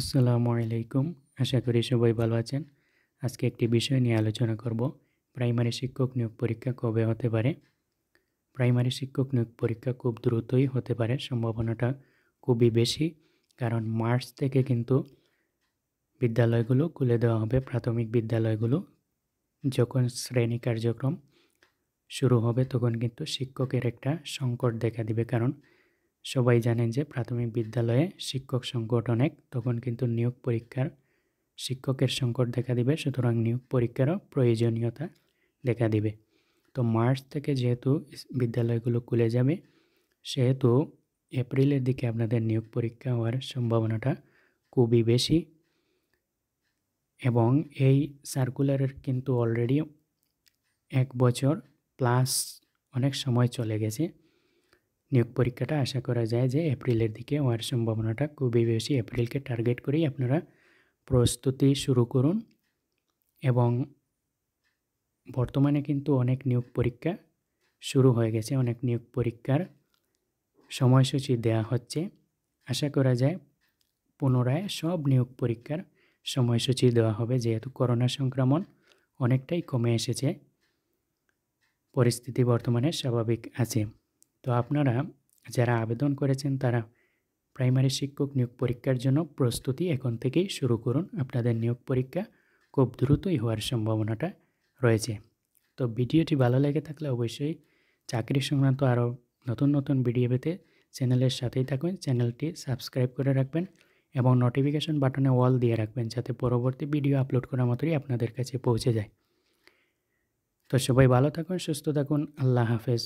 আসসালামু আলাইকুম আশা করি সবাই ভালো আছেন আজকে একটি বিষয় নিয়ে আলোচনা করব প্রাইমারি শিক্ষক নিয়োগ পরীক্ষা কবে হতে পারে প্রাইমারি শিক্ষক নিয়োগ পরীক্ষা খুব দ্রুতই হতে পারে সম্ভাবনাটা খুবই বেশি কারণ মার্চ থেকে কিন্তু বিদ্যালয়গুলো খুলে দেওয়া হবে প্রাথমিক বিদ্যালয়গুলো যখন শ্রেণী কার্যক্রম শুরু হবে তখন কিন্তু শিক্ষকের একটা সংকট দেখা দিবে কারণ সবাই জানেন যে প্রাথমিক বিদ্যালয়ে শিক্ষক সংকট অনেক তখন কিন্তু নিয়োগ পরীক্ষার শিক্ষকের সংকট দেখা দিবে সুতরাং নিয়োগ পরীক্ষারও প্রয়োজনীয়তা দেখা দিবে তো মার্চ থেকে যেহেতু বিদ্যালয়গুলো খুলে যাবে সেহেতু এপ্রিলের দিকে আপনাদের নিয়োগ পরীক্ষা হওয়ার সম্ভাবনাটা খুবই বেশি এবং এই সার্কুলারের কিন্তু অলরেডি এক বছর প্লাস অনেক সময় চলে গেছে নিয়োগ পরীক্ষাটা আশা করা যায় যে এপ্রিলের দিকে হওয়ার সম্ভাবনাটা খুবই বেশি এপ্রিলকে টার্গেট করেই আপনারা প্রস্তুতি শুরু করুন এবং বর্তমানে কিন্তু অনেক নিয়োগ পরীক্ষা শুরু হয়ে গেছে অনেক নিয়োগ পরীক্ষার সময়সূচি দেয়া হচ্ছে আশা করা যায় পুনরায় সব নিয়োগ পরীক্ষার সময়সূচি দেওয়া হবে যেহেতু করোনা সংক্রমণ অনেকটাই কমে এসেছে পরিস্থিতি বর্তমানে স্বাভাবিক আছে তো আপনারা যারা আবেদন করেছেন তারা প্রাইমারি শিক্ষক নিয়োগ পরীক্ষার জন্য প্রস্তুতি এখন থেকেই শুরু করুন আপনাদের নিয়োগ পরীক্ষা খুব দ্রুতই হওয়ার সম্ভাবনাটা রয়েছে তো ভিডিওটি ভালো লেগে থাকলে অবশ্যই চাকরি সংক্রান্ত আরও নতুন নতুন ভিডিও পেতে চ্যানেলের সাথেই থাকুন চ্যানেলটি সাবস্ক্রাইব করে রাখবেন এবং নোটিফিকেশন বাটনে অল দিয়ে রাখবেন যাতে পরবর্তী ভিডিও আপলোড করা মতোই আপনাদের কাছে পৌঁছে যায় তো সবাই ভালো থাকুন সুস্থ থাকুন আল্লাহ হাফেজ